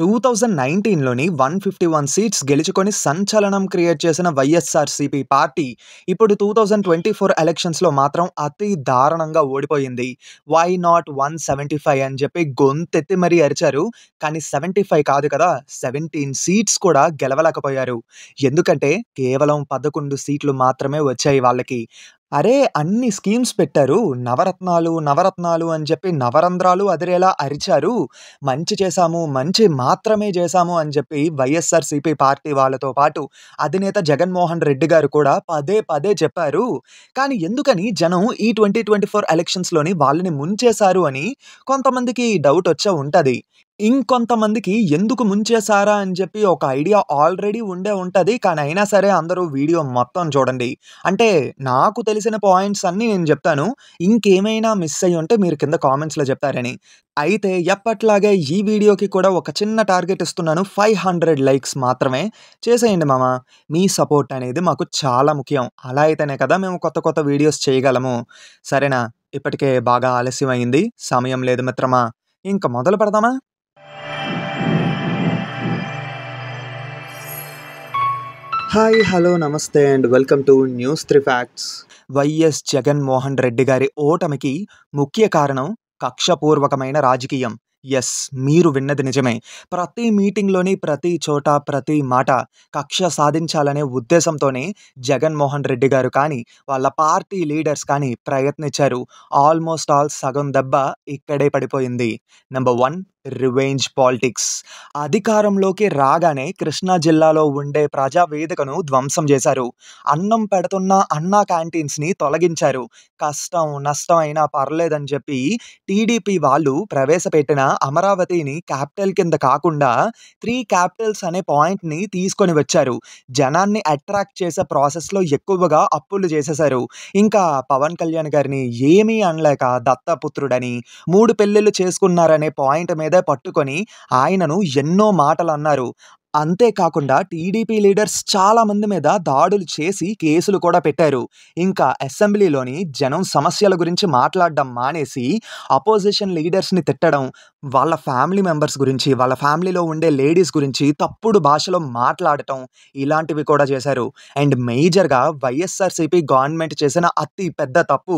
Two thousand నైన్టీన్లోని one fifty one seats గెలుచుకొని సంచలనం క్రియేట్ చేసిన వైఎస్ఆర్సీపీ పార్టీ ఇప్పుడు టూ థౌజండ్ ట్వంటీ ఫోర్ ఎలక్షన్స్లో మాత్రం అతి దారుణంగా ఓడిపోయింది why not one seventy five అని చెప్పి గొంతెత్తి మరీ అరిచారు కానీ సెవెంటీ ఫైవ్ కాదు కదా సెవెంటీన్ సీట్స్ కూడా గెలవలేకపోయారు ఎందుకంటే కేవలం పదకొండు సీట్లు మాత్రమే వచ్చాయి వాళ్ళకి అరే అన్ని స్కీమ్స్ పెట్టారు నవరత్నాలు నవరత్నాలు అని చెప్పి నవరంధ్రాలు అదిరేలా అరిచారు మంచి చేశాము మంచి మాత్రమే చేశాము అని చెప్పి వైఎస్ఆర్సీపీ పార్టీ వాళ్ళతో పాటు అధినేత జగన్మోహన్ రెడ్డి గారు కూడా పదే పదే చెప్పారు కానీ ఎందుకని జనం ఈ ట్వంటీ ట్వంటీ ఫోర్ ఎలక్షన్స్లోని వాళ్ళని ముంచేశారు అని కొంతమందికి డౌట్ వచ్చే ఉంటుంది ఇంకొంతమందికి ఎందుకు ముంచేశారా అని చెప్పి ఒక ఐడియా ఆల్రెడీ ఉండే ఉంటుంది కానీ అయినా సరే అందరూ వీడియో మొత్తం చూడండి అంటే నాకు తెలిసిన పాయింట్స్ అన్నీ నేను చెప్తాను ఇంకేమైనా మిస్ అయ్యి ఉంటే మీరు కింద కామెంట్స్లో చెప్తారని అయితే ఎప్పట్లాగే ఈ వీడియోకి కూడా ఒక చిన్న టార్గెట్ ఇస్తున్నాను ఫైవ్ హండ్రెడ్ లైక్స్ మాత్రమే చేసేయండి మామ మీ సపోర్ట్ అనేది మాకు చాలా ముఖ్యం అలా అయితేనే కదా మేము కొత్త కొత్త వీడియోస్ చేయగలము సరేనా ఇప్పటికే బాగా ఆలస్యం అయింది సమయం లేదు మిత్రమా ఇంకా మొదలు పెడదామా హాయ్ హలో నమస్తే and welcome to news three facts YS Jaganmohan Reddy గారి ఓటమికి ముఖ్య కారణం కక్షపూర్వకమైన రాజకీయం ఎస్ మీరు విన్నది నిజమే ప్రతి మీటింగ్లోని ప్రతి చోట ప్రతి మాట కక్ష సాధించాలనే ఉద్దేశంతోనే జగన్మోహన్ రెడ్డి గారు కానీ వాళ్ళ పార్టీ లీడర్స్ కానీ ప్రయత్నించారు ఆల్మోస్ట్ ఆల్ సగం దెబ్బ ఇక్కడే పడిపోయింది నెంబర్ వన్ రివెంజ్ పాలిటిక్స్ అధికారంలోకి రాగానే కృష్ణా జిల్లాలో ఉండే ప్రజావేదికను ధ్వంసం చేశారు అన్నం పెడుతున్న అన్నా క్యాంటీన్స్ని తొలగించారు కష్టం నష్టం అయినా పర్లేదని చెప్పి టీడీపీ వాళ్ళు ప్రవేశపెట్టిన అమరావతిని క్యాపిటల్ కింద కాకుండా త్రీ క్యాపిటల్స్ అనే పాయింట్ని తీసుకొని వచ్చారు జనాన్ని అట్రాక్ట్ చేసే ప్రాసెస్లో ఎక్కువగా అప్పులు చేసేశారు ఇంకా పవన్ కళ్యాణ్ గారిని ఏమీ అనలేక దత్తపుత్రుడని మూడు పెళ్ళిళ్ళు చేసుకున్నారనే పాయింట్ మీద మెడ పట్టుకొని ఆయనను ఎన్నో మాటలు అన్నారు అంతేకాకుండా టీడీపీ లీడర్స్ చాలామంది మీద దాడులు చేసి కేసులు కూడా పెట్టారు ఇంకా అసెంబ్లీలోని జనం సమస్యల గురించి మాట్లాడడం మానేసి అపోజిషన్ లీడర్స్ని తిట్టడం వాళ్ళ ఫ్యామిలీ మెంబర్స్ గురించి వాళ్ళ ఫ్యామిలీలో ఉండే లేడీస్ గురించి తప్పుడు భాషలో మాట్లాడటం ఇలాంటివి కూడా చేశారు అండ్ మేజర్గా వైఎస్ఆర్సీపీ గవర్నమెంట్ చేసిన అతి పెద్ద తప్పు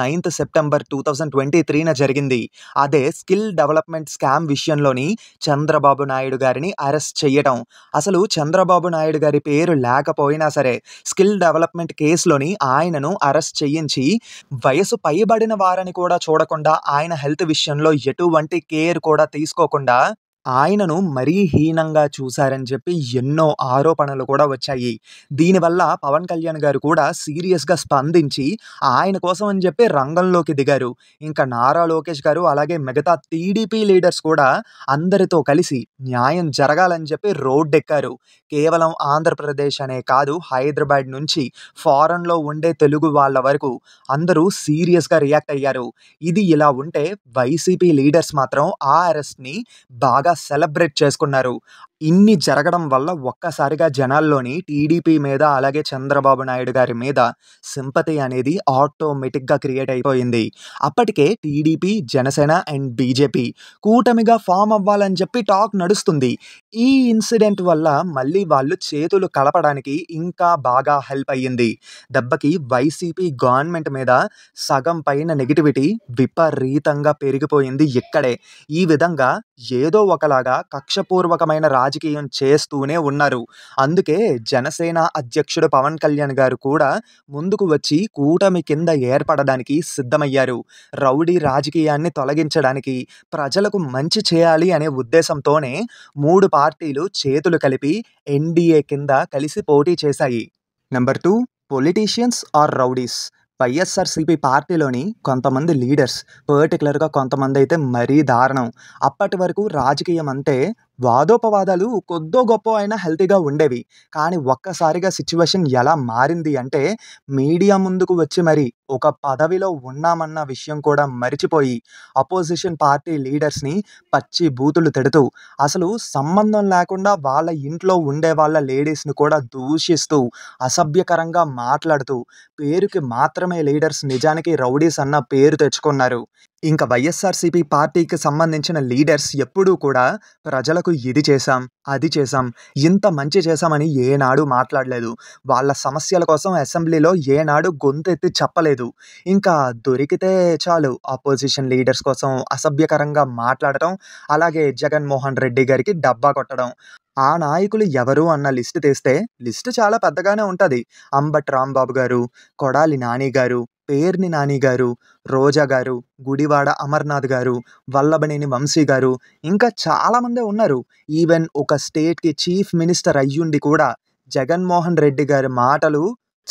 ninth September two thousand twenty త్రీన జరిగింది అదే స్కిల్ డెవలప్మెంట్ స్కామ్ విషయంలోని చంద్రబాబు నాయుడు గారిని అరెస్ట్ చేయటం అసలు చంద్రబాబు నాయుడు గారి పేరు లేకపోయినా సరే స్కిల్ డెవలప్మెంట్ కేసులోని ఆయనను అరెస్ట్ చేయించి వయసు పైబడిన వారని కూడా చూడకుండా ఆయన హెల్త్ విషయంలో ఎటువంటి కే కేర్ కూడా తీసుకోకుండా ఆయనను మరీ హీనంగా చూశారని చెప్పి ఎన్నో ఆరోపణలు కూడా వచ్చాయి దీనివల్ల పవన్ కళ్యాణ్ గారు కూడా సీరియస్గా స్పందించి ఆయన కోసం అని చెప్పి రంగంలోకి దిగారు ఇంకా నారా లోకేష్ గారు అలాగే మిగతా టీడీపీ లీడర్స్ కూడా అందరితో కలిసి న్యాయం జరగాలని చెప్పి రోడ్డెక్కారు కేవలం ఆంధ్రప్రదేశ్ అనే కాదు హైదరాబాద్ నుంచి ఫారెన్లో ఉండే తెలుగు వాళ్ళ వరకు అందరూ సీరియస్గా రియాక్ట్ అయ్యారు ఇది ఇలా ఉంటే వైసీపీ లీడర్స్ మాత్రం ఆ అరెస్ట్ని బాగా సెలబ్రేట్ చేసుకున్నారు ఇన్ని జరగడం వల్ల ఒక్కసారిగా జనాల్లోని టీడీపీ మీద అలాగే చంద్రబాబు నాయుడు గారి మీద సింపతి అనేది ఆటోమేటిక్గా క్రియేట్ అయిపోయింది అప్పటికే టీడీపీ జనసేన అండ్ బీజేపీ కూటమిగా ఫామ్ అవ్వాలని చెప్పి టాక్ నడుస్తుంది ఈ ఇన్సిడెంట్ వల్ల మళ్ళీ వాళ్ళు చేతులు కలపడానికి ఇంకా బాగా హెల్ప్ అయ్యింది దెబ్బకి వైసీపీ గవర్నమెంట్ మీద సగం పైన నెగిటివిటీ విపరీతంగా పెరిగిపోయింది ఇక్కడే ఈ విధంగా ఏదో ఒకలాగా కక్షపూర్వకమైన రాజకీయం చేస్తూనే ఉన్నారు అందుకే జనసేన అధ్యక్షుడు పవన్ కళ్యాణ్ గారు కూడా ముందుకు వచ్చి కూటమి కింద ఏర్పడడానికి సిద్ధమయ్యారు రౌడీ రాజకీయాన్ని తొలగించడానికి ప్రజలకు మంచి చేయాలి అనే ఉద్దేశంతోనే మూడు పార్టీలు చేతులు కలిపి ఎన్డీఏ కింద కలిసి పోటీ చేశాయి number two politicians are rowdies YSRCP పార్టీలోని కొంతమంది లీడర్స్ పర్టికులర్గా కొంతమంది అయితే మరీ దారుణం అప్పటి వరకు రాజకీయం అంటే వాదోపవాదాలు కొద్దో గొప్ప అయినా హెల్తీగా ఉండేవి కానీ ఒక్కసారిగా సిచ్యువేషన్ ఎలా మారింది అంటే మీడియా ముందుకు వచ్చి మరి ఒక పదవిలో ఉన్నామన్న విషయం కూడా మరిచిపోయి అపోజిషన్ పార్టీ లీడర్స్ని పచ్చి బూతులు తిడుతూ అసలు సంబంధం లేకుండా వాళ్ళ ఇంట్లో ఉండే వాళ్ళ లేడీస్ని కూడా దూషిస్తూ అసభ్యకరంగా మాట్లాడుతూ పేరుకి మాత్రమే లీడర్స్ నిజానికి రౌడీస్ అన్న పేరు తెచ్చుకున్నారు ఇంకా వైఎస్ఆర్సీపీ పార్టీకి సంబంధించిన లీడర్స్ ఎప్పుడూ కూడా ప్రజలకు ఇది చేశాం అది చేశాం ఇంత మంచి చేశామని ఏనాడు మాట్లాడలేదు వాళ్ళ సమస్యల కోసం అసెంబ్లీలో ఏనాడు గొంతెత్తి చెప్పలేదు ఇంకా దొరికితే చాలు అపోజిషన్ లీడర్స్ కోసం అసభ్యకరంగా మాట్లాడటం అలాగే జగన్మోహన్ రెడ్డి గారికి డబ్బా కొట్టడం ఆ నాయకులు ఎవరు అన్న లిస్టు తీస్తే లిస్టు చాలా పెద్దగానే ఉంటుంది అంబట్ రాంబాబు గారు కొడాలి నాని గారు పేర్ని నాని గారు రోజా గారు గుడివాడ అమర్నాథ్ గారు వల్లభనేని వంశీ గారు ఇంకా చాలామంది ఉన్నారు ఈవెన్ ఒక స్టేట్కి చీఫ్ మినిస్టర్ అయ్యుండి కూడా జగన్మోహన్ రెడ్డి గారి మాటలు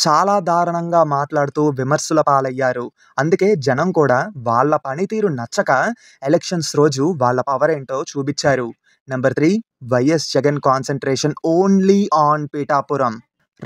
చాలా దారుణంగా మాట్లాడుతూ విమర్శల పాలయ్యారు అందుకే జనం కూడా వాళ్ళ పనితీరు నచ్చక ఎలక్షన్స్ రోజు వాళ్ళ పవర్ ఏంటో చూపించారు number three Vyas Chagan concentration only on Pitapuram.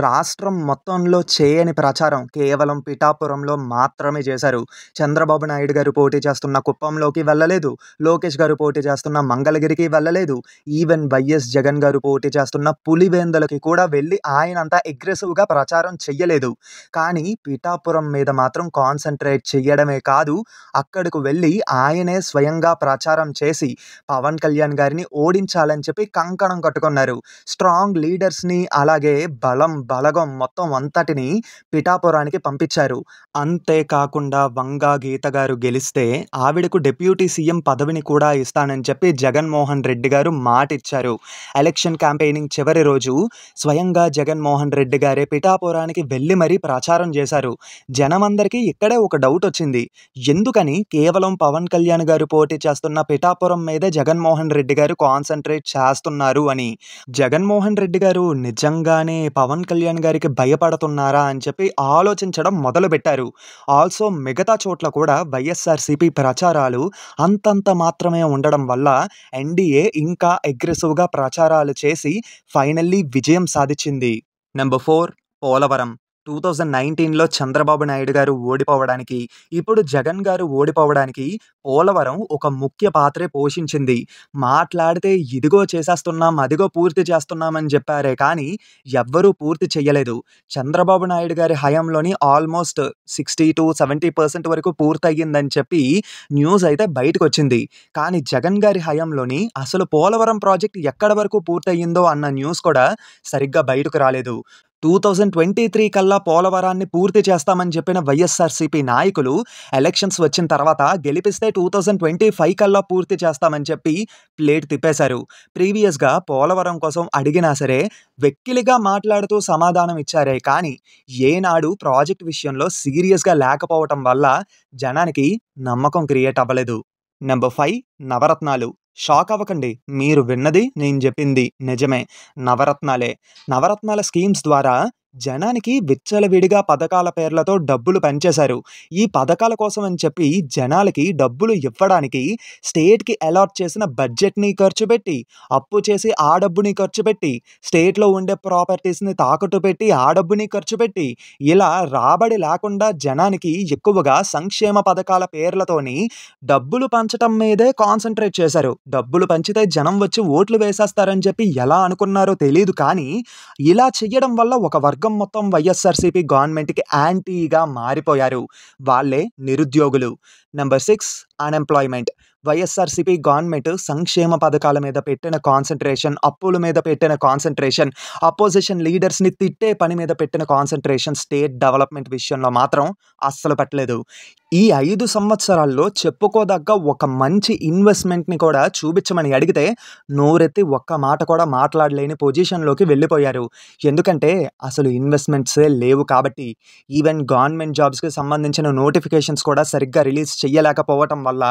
రాష్ట్రం మొత్తంలో చేయని ప్రచారం కేవలం పిఠాపురంలో మాత్రమే చేశారు చంద్రబాబు నాయుడు గారు పోటీ చేస్తున్న కుప్పంలోకి వెళ్ళలేదు లోకేష్ గారు పోటీ చేస్తున్న మంగళగిరికి వెళ్ళలేదు ఈవెన్ వైఎస్ జగన్ గారు పోటీ చేస్తున్న పులివేందలకి కూడా వెళ్ళి ఆయన అంతా అగ్రెసివ్గా ప్రచారం చెయ్యలేదు కానీ పిఠాపురం మీద మాత్రం కాన్సన్ట్రేట్ చెయ్యడమే కాదు అక్కడికి వెళ్ళి ఆయనే స్వయంగా ప్రచారం చేసి పవన్ కళ్యాణ్ గారిని ఓడించాలని చెప్పి కంకణం కట్టుకున్నారు స్ట్రాంగ్ లీడర్స్ని అలాగే బలం బలగం మొత్తం అంతటిని పిఠాపురానికి పంపించారు అంతేకాకుండా వంగా గీత గారు గెలిస్తే ఆవిడకు డిప్యూటీ సీఎం పదవిని కూడా ఇస్తానని చెప్పి జగన్మోహన్ రెడ్డి గారు మాట ఇచ్చారు ఎలక్షన్ క్యాంపెయినింగ్ చివరి రోజు స్వయంగా జగన్మోహన్ రెడ్డి గారే పిఠాపురానికి వెళ్ళి మరీ ప్రచారం చేశారు జనమందరికీ ఇక్కడే ఒక డౌట్ వచ్చింది ఎందుకని కేవలం పవన్ కళ్యాణ్ గారు పోటీ చేస్తున్న పిఠాపురం మీదే జగన్మోహన్ రెడ్డి గారు కాన్సన్ట్రేట్ చేస్తున్నారు అని జగన్మోహన్ రెడ్డి గారు నిజంగానే పవన్ కళ్యాణ్ గారికి భయపడుతున్నారా అని చెప్పి ఆలోచించడం మొదలుపెట్టారు ఆల్సో మిగతా చోట్ల కూడా వైఎస్ఆర్సీపీ ప్రచారాలు అంతంత మాత్రమే ఉండడం వల్ల ఎన్డీఏ ఇంకా అగ్రెసివ్గా ప్రచారాలు చేసి ఫైనల్లీ విజయం సాధించింది number four Polavaram two thousand నైన్టీన్లో చంద్రబాబు నాయుడు గారు ఓడిపోవడానికి ఇప్పుడు జగన్ గారు ఓడిపోవడానికి పోలవరం ఒక ముఖ్య పాత్రే పోషించింది మాట్లాడితే ఇదిగో చేసేస్తున్నాం అదిగో పూర్తి చేస్తున్నామని చెప్పారే కానీ ఎవ్వరూ పూర్తి చేయలేదు చంద్రబాబు నాయుడు గారి హయాంలోని almost sixty to seventy percent వరకు పూర్తయ్యిందని చెప్పి న్యూస్ అయితే బయటకు వచ్చింది కానీ జగన్ గారి హయాంలోని అసలు పోలవరం ప్రాజెక్ట్ ఎక్కడ వరకు పూర్తయిందో అన్న న్యూస్ కూడా సరిగ్గా బయటకు రాలేదు టూ థౌజండ్ ట్వంటీ త్రీ కల్లా పోలవరాన్ని పూర్తి చేస్తామని చెప్పిన వైఎస్ఆర్సీపీ నాయకులు ఎలక్షన్స్ వచ్చిన తర్వాత గెలిపిస్తే టూ థౌజండ్ ట్వంటీ ఫైవ్ కల్లా పూర్తి చేస్తామని చెప్పి ప్లేట్ తిప్పేశారు ప్రీవియస్గా పోలవరం కోసం అడిగినా సరే వెక్కిలిగా మాట్లాడుతూ సమాధానం ఇచ్చారే కానీ ఏనాడు ప్రాజెక్ట్ విషయంలో సీరియస్గా లేకపోవటం వల్ల జనానికి నమ్మకం క్రియేట్ అవ్వలేదు నెంబర్ ఫైవ్ నవరత్నాలు షాక్ అవ్వకండి మీరు విన్నది నేను చెప్పింది నిజమే నవరత్నాలే నవరత్నాల స్కీమ్స్ ద్వారా జనానికి విచ్చలవిడిగా పథకాల పేర్లతో డబ్బులు పెంచేశారు ఈ పథకాల కోసం అని చెప్పి జనాలకి డబ్బులు ఇవ్వడానికి స్టేట్కి అలాట్ చేసిన బడ్జెట్ని ఖర్చు పెట్టి అప్పు చేసి ఆ డబ్బుని ఖర్చు పెట్టి స్టేట్లో ఉండే ప్రాపర్టీస్ని తాకట్టు పెట్టి ఆ డబ్బుని ఖర్చు పెట్టి ఇలా రాబడి లేకుండా జనానికి ఎక్కువగా సంక్షేమ పథకాల పేర్లతోని డబ్బులు పంచడం మీదే కాన్సన్ట్రేట్ చేశారు డబ్బులు పంచితే జనం వచ్చి ఓట్లు వేసేస్తారని చెప్పి ఎలా అనుకున్నారో తెలియదు కానీ ఇలా చేయడం వల్ల ఒక వర్గం వర్గం మొత్తం వైఎస్ఆర్సీపీ గవర్నమెంట్కి యాంటీగా మారిపోయారు వాళ్ళే నిరుద్యోగులు number six unemployment YSRCP government సంక్షేమ పథకాల మీద పెట్టిన కాన్సన్ట్రేషన్ అప్పుల మీద పెట్టిన కాన్సన్ట్రేషన్ అపోజిషన్ లీడర్స్ని తిట్టే పని మీద పెట్టిన కాన్సన్ట్రేషన్ స్టేట్ డెవలప్మెంట్ విషయంలో మాత్రం అస్సలు పట్టలేదు ఈ ఐదు సంవత్సరాల్లో చెప్పుకోదగ్గ ఒక మంచి ఇన్వెస్ట్మెంట్ని కూడా చూపించమని అడిగితే నోరెత్తి ఒక్క మాట కూడా మాట్లాడలేని పొజిషన్లోకి వెళ్ళిపోయారు ఎందుకంటే అసలు ఇన్వెస్ట్మెంట్సే లేవు కాబట్టి ఈవెన్ గవర్నమెంట్ జాబ్స్కి సంబంధించిన నోటిఫికేషన్స్ కూడా సరిగ్గా రిలీజ్ చేయలేకపోవటం వల్ల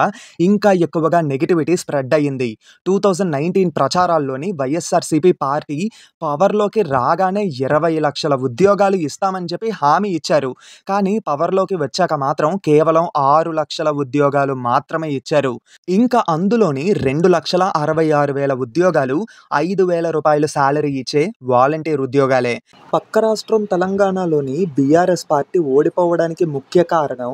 ఇంకా ఎక్కువగా నెగిటివిటీ స్ప్రెడ్ అయ్యింది టూ థౌజండ్ నైన్టీన్ ప్రచారాల్లోని వైఎస్ఆర్సీపీ పార్టీ పవర్లోకి రాగానే ఇరవై లక్షల ఉద్యోగాలు ఇస్తామని చెప్పి హామీ ఇచ్చారు కానీ పవర్లోకి వచ్చాక మాత్రం కేవలం కేవలం ఆరు లక్షల ఉద్యోగాలు మాత్రమే ఇచ్చారు ఇంకా అందులోని రెండు లక్షల అరవై ఆరు వేల ఉద్యోగాలు ఐదు వేల రూపాయలు శాలరీ ఇచ్చే వాలంటీర్ ఉద్యోగాలే పక్క రాష్ట్రం తెలంగాణలోని బీఆర్ఎస్ పార్టీ ఓడిపోవడానికి ముఖ్య కారణం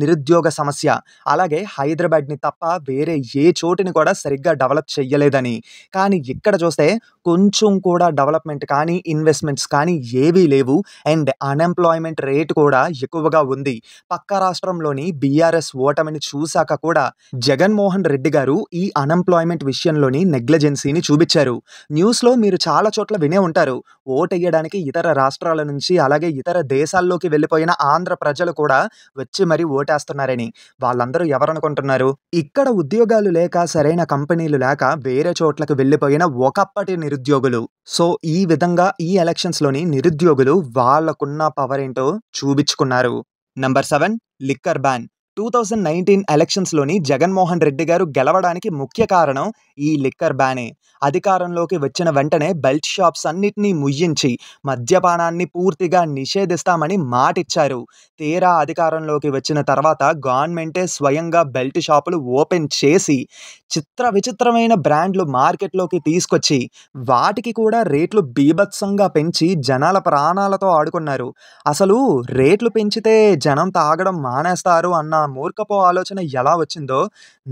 నిరుద్యోగ సమస్య అలాగే హైదరాబాద్ని తప్ప వేరే ఏ చోటిని కూడా సరిగ్గా డెవలప్ చేయలేదని కానీ ఇక్కడ చూస్తే కొంచెం కూడా డెవలప్మెంట్ కానీ ఇన్వెస్ట్మెంట్స్ కానీ ఏవీ లేవు అండ్ అన్ఎంప్లాయ్మెంట్ రేటు కూడా ఎక్కువగా ఉంది పక్క రాష్ట్రంలోని బీఆర్ఎస్ ఓటమిని చూశాక కూడా జగన్మోహన్ రెడ్డి గారు ఈ అన్ఎంప్లాయ్మెంట్ విషయంలోని నెగ్లిజెన్సీని చూపించారు న్యూస్లో మీరు చాలా చోట్ల వినే ఉంటారు ఓటేయడానికి ఇతర రాష్ట్రాల నుంచి అలాగే ఇతర దేశాల్లోకి వెళ్ళిపోయిన ఆంధ్ర ప్రజలు కూడా వచ్చి మరి ఓటేస్తున్నారని వాళ్ళందరూ ఎవరనుకుంటున్నారు ఇక్కడ ఉద్యోగాలు లేక సరైన కంపెనీలు లేక వేరే చోట్లకు వెళ్ళిపోయిన ఒకప్పటి నిరుద్యోగులు సో ఈ విధంగా ఈ ఎలక్షన్స్లోని నిరుద్యోగులు వాళ్లకున్న పవర్ ఏంటో చూపించుకున్నారు number seven liquor ban two thousand nineteen ఎలక్షన్స్లోని జగన్మోహన్ రెడ్డి గారు గెలవడానికి ముఖ్య కారణం ఈ లిక్కర్ బ్యానే అధికారంలోకి వచ్చిన వెంటనే బెల్ట్ షాప్స్ అన్నిటినీ ముయ్యించి మద్యపానాన్ని పూర్తిగా నిషేధిస్తామని మాటిచ్చారు తీరా అధికారంలోకి వచ్చిన తర్వాత గవర్నమెంటే స్వయంగా బెల్ట్ షాపులు ఓపెన్ చేసి చిత్ర విచిత్రమైన బ్రాండ్లు మార్కెట్లోకి తీసుకొచ్చి వాటికి కూడా రేట్లు బీభత్సంగా పెంచి జనాల ప్రాణాలతో ఆడుకున్నారు అసలు రేట్లు పెంచితే జనం తాగడం మానేస్తారు అన్న మూర్ఖపు ఆలోచన ఎలా వచ్చిందో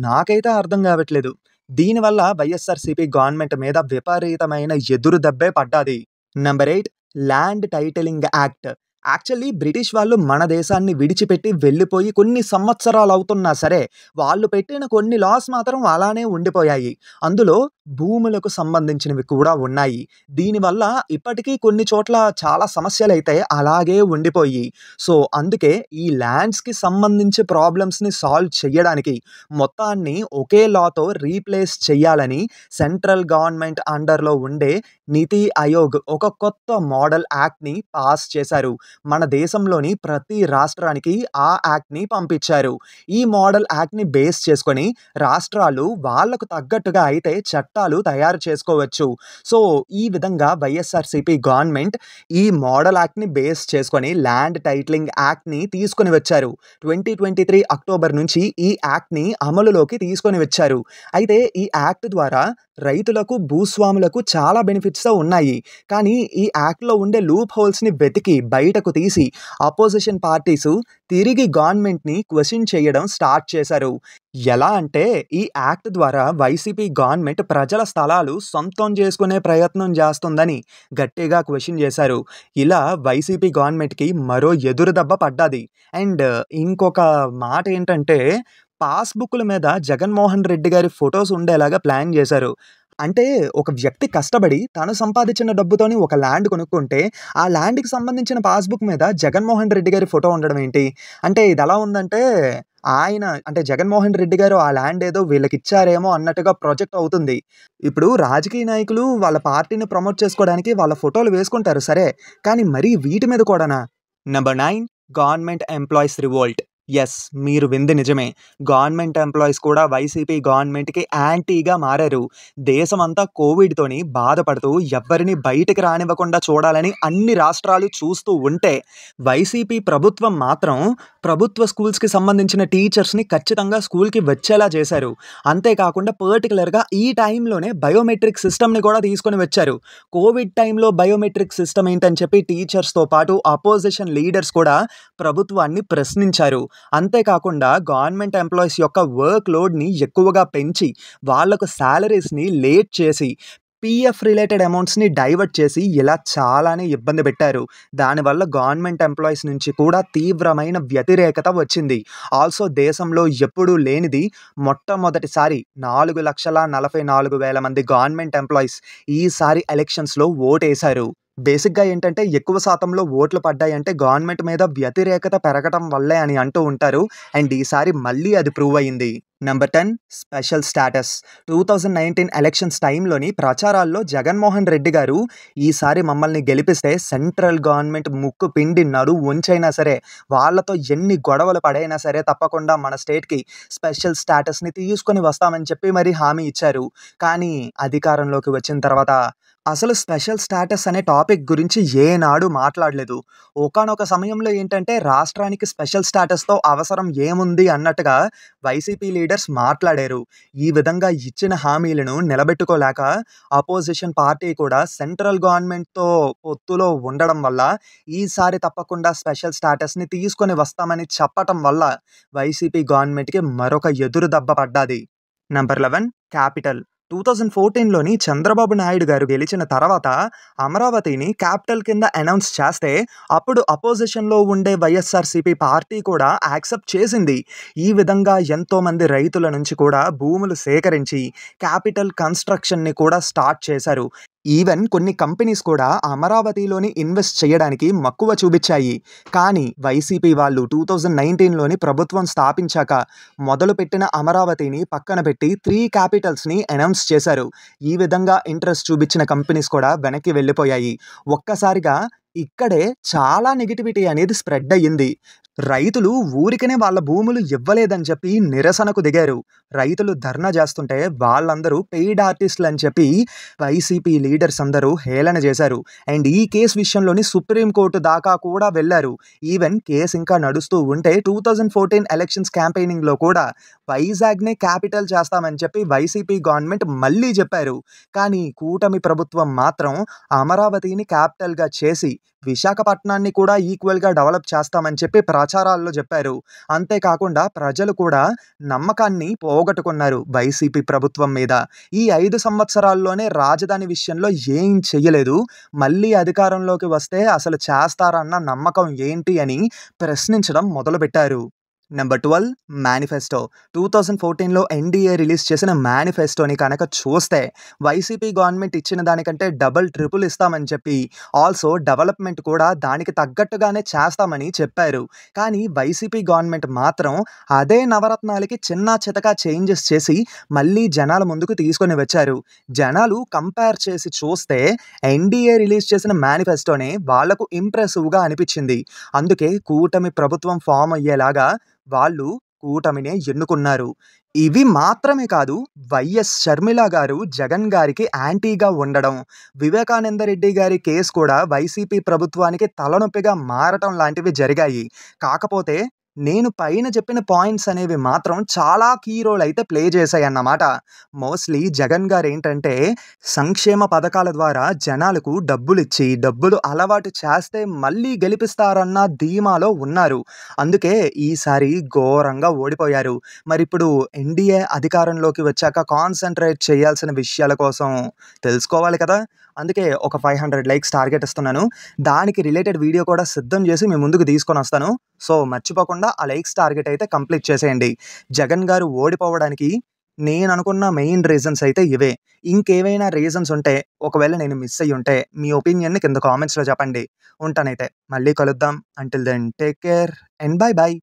నాకైతే అర్థం కావట్లేదు దీనివల్ల వైఎస్ఆర్సీపీ గవర్నమెంట్ మీద విపరీతమైన ఎదురు దెబ్బే పడ్డాది number eight land titling act actually British వాళ్ళు మన దేశాన్ని విడిచిపెట్టి వెళ్ళిపోయి కొన్ని సంవత్సరాలు అవుతున్నా సరే వాళ్ళు పెట్టిన కొన్ని లాస్ మాత్రం అలానే ఉండిపోయాయి అందులో భూములకు సంబంధించినవి కూడా ఉన్నాయి దీనివల్ల ఇప్పటికీ కొన్ని చోట్ల చాలా సమస్యలు అయితే అలాగే ఉండిపోయి సో అందుకే ఈ ల్యాండ్స్కి సంబంధించి ప్రాబ్లమ్స్ని సాల్వ్ చేయడానికి మొత్తాన్ని ఒకే లాతో రీప్లేస్ చేయాలని సెంట్రల్ గవర్నమెంట్ అండర్లో ఉండే నీతి ఆయోగ్ ఒక కొత్త మోడల్ యాక్ట్ని పాస్ చేశారు మన దేశంలోని ప్రతి రాష్ట్రానికి ఆ యాక్ట్ని పంపించారు ఈ మోడల్ యాక్ట్ని బేస్ చేసుకొని రాష్ట్రాలు వాళ్లకు తగ్గట్టుగా అయితే చట్టాలు తయారు చేసుకోవచ్చు సో ఈ విధంగా వైఎస్ఆర్సీపీ గవర్నమెంట్ ఈ మోడల్ యాక్ట్ని బేస్ చేసుకొని ల్యాండ్ టైట్లింగ్ యాక్ట్ని తీసుకొని వచ్చారు ట్వంటీ ట్వంటీ త్రీ అక్టోబర్ నుంచి ఈ యాక్ట్ని అమలులోకి తీసుకొని వచ్చారు అయితే ఈ యాక్ట్ ద్వారా రైతులకు భూస్వాములకు చాలా బెనిఫిట్స్ ఉన్నాయి కానీ ఈ యాక్ట్లో ఉండే లూప్ హోల్స్ని వెతికి బయటకు తీసి అపోజిషన్ పార్టీస్ తిరిగి గవర్నమెంట్ని క్వశ్చన్ చేయడం స్టార్ట్ చేశారు ఎలా అంటే ఈ యాక్ట్ ద్వారా వైసీపీ గవర్నమెంట్ ప్రజల స్థలాలు సొంతం చేసుకునే ప్రయత్నం చేస్తుందని గట్టిగా క్వశ్చన్ చేశారు ఇలా వైసీపీ గవర్నమెంట్కి మరో ఎదురుదెబ్బ పడ్డది అండ్ ఇంకొక మాట ఏంటంటే పాస్బుక్ల మీద జగన్మోహన్ రెడ్డి గారి ఫొటోస్ ఉండేలాగా ప్లాన్ చేశారు అంటే ఒక వ్యక్తి కష్టపడి తను సంపాదించిన డబ్బుతోని ఒక ల్యాండ్ కొనుక్కుంటే ఆ ల్యాండ్కి సంబంధించిన పాస్బుక్ మీద జగన్మోహన్ రెడ్డి గారి ఫోటో ఉండడం ఏంటి అంటే ఇది ఎలా ఉందంటే ఆయన అంటే జగన్మోహన్ రెడ్డి గారు ఆ ల్యాండ్ ఏదో వీళ్ళకి ఇచ్చారేమో అన్నట్టుగా ప్రాజెక్ట్ అవుతుంది ఇప్పుడు రాజకీయ నాయకులు వాళ్ళ పార్టీని ప్రమోట్ చేసుకోవడానికి వాళ్ళ ఫోటోలు వేసుకుంటారు సరే కానీ మరీ వీటి మీద కూడానా number nine government employees revolt yes మీరు వింది నిజమే గవర్నమెంట్ ఎంప్లాయీస్ కూడా వైసీపీ గవర్నమెంట్కి యాంటీగా మారారు దేశమంతా కోవిడ్తోని బాధపడుతూ ఎవ్వరిని బయటకు రానివ్వకుండా చూడాలని అన్ని రాష్ట్రాలు చూస్తూ ఉంటే వైసీపీ ప్రభుత్వం మాత్రం ప్రభుత్వ స్కూల్స్కి సంబంధించిన టీచర్స్ని ఖచ్చితంగా స్కూల్కి వచ్చేలా చేశారు అంతేకాకుండా పర్టికులర్గా ఈ టైంలోనే బయోమెట్రిక్ సిస్టమ్ని కూడా తీసుకొని వచ్చారు కోవిడ్ టైంలో బయోమెట్రిక్ సిస్టమ్ ఏంటని చెప్పి టీచర్స్తో పాటు అపోజిషన్ లీడర్స్ కూడా ప్రభుత్వాన్ని ప్రశ్నించారు అంతేకాకుండా గవర్నమెంట్ ఎంప్లాయీస్ యొక్క వర్క్ లోడ్ని ఎక్కువగా పెంచి వాళ్లకు శాలరీస్ని లేట్ చేసి పీఎఫ్ రిలేటెడ్ అమౌంట్స్ని డైవర్ట్ చేసి ఇలా చాలానే ఇబ్బంది పెట్టారు దానివల్ల గవర్నమెంట్ ఎంప్లాయీస్ నుంచి కూడా తీవ్రమైన వ్యతిరేకత వచ్చింది ఆల్సో దేశంలో ఎప్పుడూ లేనిది మొట్టమొదటిసారి నాలుగు లక్షల నలభై నాలుగు వేల మంది గవర్నమెంట్ ఎంప్లాయీస్ ఈసారి ఎలక్షన్స్లో ఓటేశారు బేసిక్గా ఏంటంటే ఎక్కువ శాతంలో ఓట్లు పడ్డాయంటే గవర్నమెంట్ మీద వ్యతిరేకత పెరగటం వల్లే అని అంటూ ఉంటారు అండ్ ఈసారి మళ్ళీ అది ప్రూవ్ అయింది number ten special status two thousand nineteen elections టైంలోని ప్రచారాల్లో జగన్మోహన్ రెడ్డి గారు ఈసారి మమ్మల్ని గెలిపిస్తే సెంట్రల్ గవర్నమెంట్ ముక్కు పిండి నడు ఉంచైనా సరే వాళ్ళతో ఎన్ని గొడవలు పడైనా సరే తప్పకుండా మన స్టేట్కి స్పెషల్ స్టాటస్ని తీసుకొని వస్తామని చెప్పి మరీ హామీ ఇచ్చారు కానీ అధికారంలోకి వచ్చిన తర్వాత అసలు స్పెషల్ స్టాటస్ అనే టాపిక్ గురించి ఏనాడు మాట్లాడలేదు ఒకనొక సమయంలో ఏంటంటే రాష్ట్రానికి స్పెషల్ స్టాటస్తో అవసరం ఏముంది అన్నట్టుగా వైసీపీ లీడర్స్ మాట్లాడారు ఈ విధంగా ఇచ్చిన హామీలను నిలబెట్టుకోలేక అపోజిషన్ పార్టీ కూడా సెంట్రల్ గవర్నమెంట్తో పొత్తులో ఉండడం వల్ల ఈసారి తప్పకుండా స్పెషల్ స్టాటస్ని తీసుకొని వస్తామని చెప్పటం వల్ల వైసీపీ గవర్నమెంట్కి మరొక ఎదురు దెబ్బ పడ్డాది number eleven capital two thousand ఫోర్టీన్లోని చంద్రబాబు నాయుడు గారు గెలిచిన తర్వాత అమరావతిని క్యాపిటల్ కింద అనౌన్స్ చేస్తే అప్పుడు అపోజిషన్లో ఉండే వైఎస్ఆర్సీపీ పార్టీ కూడా యాక్సెప్ట్ చేసింది ఈ విధంగా ఎంతోమంది రైతుల నుంచి కూడా భూములు సేకరించి క్యాపిటల్ కన్స్ట్రక్షన్ని కూడా స్టార్ట్ చేశారు ఈవెన్ కొన్ని కంపెనీస్ కూడా అమరావతిలోని ఇన్వెస్ట్ చేయడానికి మక్కువ చూపించాయి కానీ వైసీపీ వాళ్ళు టూ థౌజండ్ నైన్టీన్లోని ప్రభుత్వం స్థాపించాక మొదలుపెట్టిన అమరావతిని పక్కన పెట్టి త్రీ క్యాపిటల్స్ని అనౌన్స్ చేశారు ఈ విధంగా ఇంట్రెస్ట్ చూపించిన కంపెనీస్ కూడా వెనక్కి వెళ్ళిపోయాయి ఒక్కసారిగా ఇక్కడే చాలా నెగిటివిటీ అనేది స్ప్రెడ్ అయ్యింది రైతులు ఊరికనే వాళ్ళ భూములు ఇవ్వలేదని చెప్పి నిరసనకు దిగారు రైతులు ధర్నా చేస్తుంటే వాళ్ళందరూ పెయిడ్ ఆర్టిస్టులు అని చెప్పి వైసీపీ లీడర్స్ అందరూ హేళన చేశారు అండ్ ఈ కేసు విషయంలోని సుప్రీంకోర్టు దాకా కూడా వెళ్ళారు ఈవెన్ కేసు ఇంకా నడుస్తూ ఉంటే టూ థౌజండ్ ఫోర్టీన్ ఎలక్షన్స్ క్యాంపెయినింగ్లో కూడా వైజాగ్నే క్యాపిటల్ చేస్తామని చెప్పి వైసీపీ గవర్నమెంట్ మళ్ళీ చెప్పారు కానీ కూటమి ప్రభుత్వం మాత్రం అమరావతిని క్యాపిటల్గా చేసి విశాఖపట్నాన్ని కూడా ఈక్వల్గా డెవలప్ చేస్తామని చెప్పి ప్రచారాల్లో చెప్పారు అంతేకాకుండా ప్రజలు కూడా నమ్మకాన్ని పోగొట్టుకున్నారు వైసీపీ ప్రభుత్వం మీద ఈ ఐదు సంవత్సరాల్లోనే రాజధాని విషయంలో ఏం చేయలేదు మళ్ళీ అధికారంలోకి వస్తే అసలు చేస్తారన్న నమ్మకం ఏంటి అని ప్రశ్నించడం మొదలుపెట్టారు number twelve manifesto two thousand ఫోర్టీన్లో ఎన్డీఏ రిలీజ్ చేసిన మేనిఫెస్టోని కనుక చూస్తే వైసీపీ గవర్నమెంట్ ఇచ్చిన దానికంటే డబుల్ ట్రిపుల్ ఇస్తామని చెప్పి ఆల్సో డెవలప్మెంట్ కూడా దానికి తగ్గట్టుగానే చేస్తామని చెప్పారు కానీ వైసీపీ గవర్నమెంట్ మాత్రం అదే నవరత్నాలకి చిన్న చితక చేంజెస్ చేసి మళ్ళీ జనాల ముందుకు తీసుకొని వచ్చారు జనాలు కంపేర్ చేసి చూస్తే ఎన్డీఏ రిలీజ్ చేసిన మేనిఫెస్టోనే వాళ్లకు ఇంప్రెసివ్గా అనిపించింది అందుకే కూటమి ప్రభుత్వం ఫామ్ అయ్యేలాగా వాళ్ళు కూటమినే ఎన్నుకున్నారు ఇవి మాత్రమే కాదు వైఎస్ షర్మిల గారు జగన్ గారికి యాంటీగా ఉండడం వివేకానందరెడ్డి గారి కేసు కూడా వైసీపీ ప్రభుత్వానికి తలనొప్పిగా మారటం లాంటివి జరిగాయి కాకపోతే నేను పైన చెప్పిన పాయింట్స్ అనేవి మాత్రం చాలా కీ రోల్ అయితే ప్లే చేశాయి అన్నమాట మోస్ట్లీ జగన్ గారు ఏంటంటే సంక్షేమ పథకాల ద్వారా జనాలకు డబ్బులు ఇచ్చి డబ్బులు అలవాటు చేస్తే మళ్ళీ గెలిపిస్తారన్న ధీమాలో ఉన్నారు అందుకే ఈసారి ఘోరంగా ఓడిపోయారు మరి ఇప్పుడు ఎన్డీఏ అధికారంలోకి వచ్చాక కాన్సన్ట్రేట్ చేయాల్సిన విషయాల కోసం తెలుసుకోవాలి కదా అందుకే ఒక ఫైవ్ హండ్రెడ్ లైక్స్ టార్గెట్ ఇస్తున్నాను దానికి రిలేటెడ్ వీడియో కూడా సిద్ధం చేసి మీ ముందుకు తీసుకొని వస్తాను సో మర్చిపోకుండా ఆ లైక్స్ టార్గెట్ అయితే కంప్లీట్ చేసేయండి జగన్ గారు ఓడిపోవడానికి నేను అనుకున్న మెయిన్ రీజన్స్ అయితే ఇవే ఇంకేవైనా రీజన్స్ ఉంటే ఒకవేళ నేను మిస్ అయ్యి ఉంటే మీ ఒపీనియన్ని కింద కామెంట్స్లో చెప్పండి ఉంటానైతే మళ్ళీ కలుద్దాం until then take care and bye bye